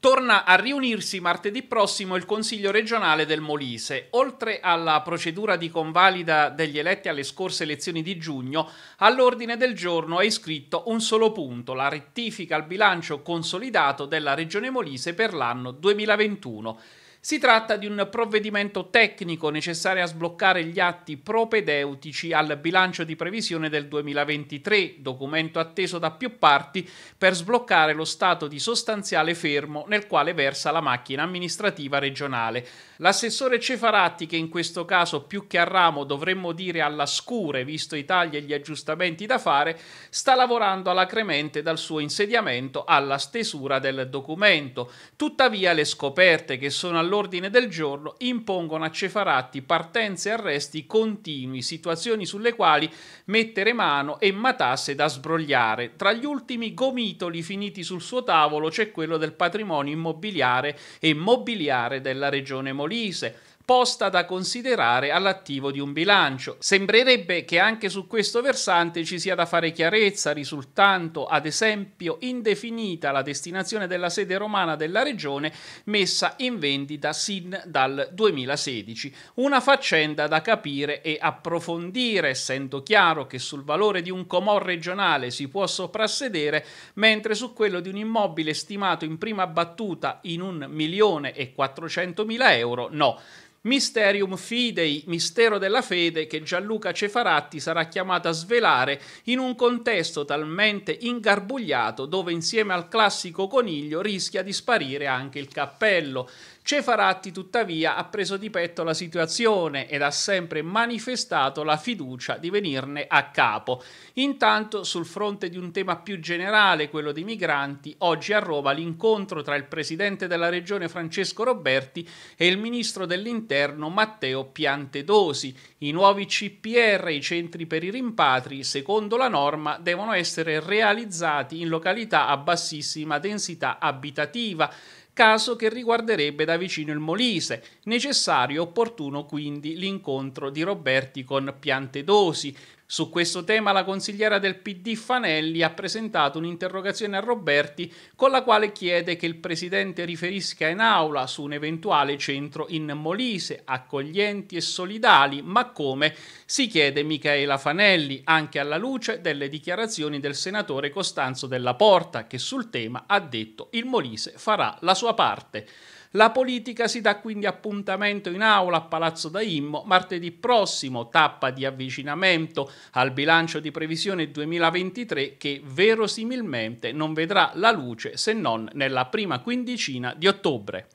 Torna a riunirsi martedì prossimo il Consiglio regionale del Molise. Oltre alla procedura di convalida degli eletti alle scorse elezioni di giugno, all'ordine del giorno è iscritto un solo punto, la rettifica al bilancio consolidato della Regione Molise per l'anno 2021. Si tratta di un provvedimento tecnico necessario a sbloccare gli atti propedeutici al bilancio di previsione del 2023, documento atteso da più parti per sbloccare lo stato di sostanziale fermo nel quale versa la macchina amministrativa regionale. L'assessore Cefaratti, che in questo caso più che a ramo dovremmo dire alla scure, visto i tagli e gli aggiustamenti da fare, sta lavorando alacremente dal suo insediamento alla stesura del documento. Tuttavia le scoperte che sono all'ordine del giorno impongono a Cefaratti partenze e arresti continui, situazioni sulle quali mettere mano e matasse da sbrogliare. Tra gli ultimi gomitoli finiti sul suo tavolo c'è quello del patrimonio immobiliare e mobiliare della regione Molise posta da considerare all'attivo di un bilancio. Sembrerebbe che anche su questo versante ci sia da fare chiarezza, risultando ad esempio indefinita la destinazione della sede romana della regione messa in vendita sin dal 2016. Una faccenda da capire e approfondire, essendo chiaro che sul valore di un comò regionale si può soprassedere, mentre su quello di un immobile stimato in prima battuta in un milione e 400 mila euro no. Mysterium Fidei, mistero della fede che Gianluca Cefaratti sarà chiamato a svelare in un contesto talmente ingarbugliato dove insieme al classico coniglio rischia di sparire anche il cappello. Cefaratti tuttavia ha preso di petto la situazione ed ha sempre manifestato la fiducia di venirne a capo. Intanto sul fronte di un tema più generale, quello dei migranti, oggi a Roma l'incontro tra il presidente della regione Francesco Roberti e il ministro dell'interno Matteo Piantedosi. I nuovi CPR, i centri per i rimpatri, secondo la norma, devono essere realizzati in località a bassissima densità abitativa caso che riguarderebbe da vicino il Molise. Necessario e opportuno quindi l'incontro di Roberti con Piantedosi, su questo tema la consigliera del PD Fanelli ha presentato un'interrogazione a Roberti con la quale chiede che il Presidente riferisca in aula su un eventuale centro in Molise, accoglienti e solidali, ma come? Si chiede Michaela Fanelli, anche alla luce delle dichiarazioni del senatore Costanzo della Porta, che sul tema ha detto il Molise farà la sua parte. La politica si dà quindi appuntamento in aula a Palazzo Daimmo martedì prossimo, tappa di avvicinamento al bilancio di previsione 2023 che verosimilmente non vedrà la luce se non nella prima quindicina di ottobre.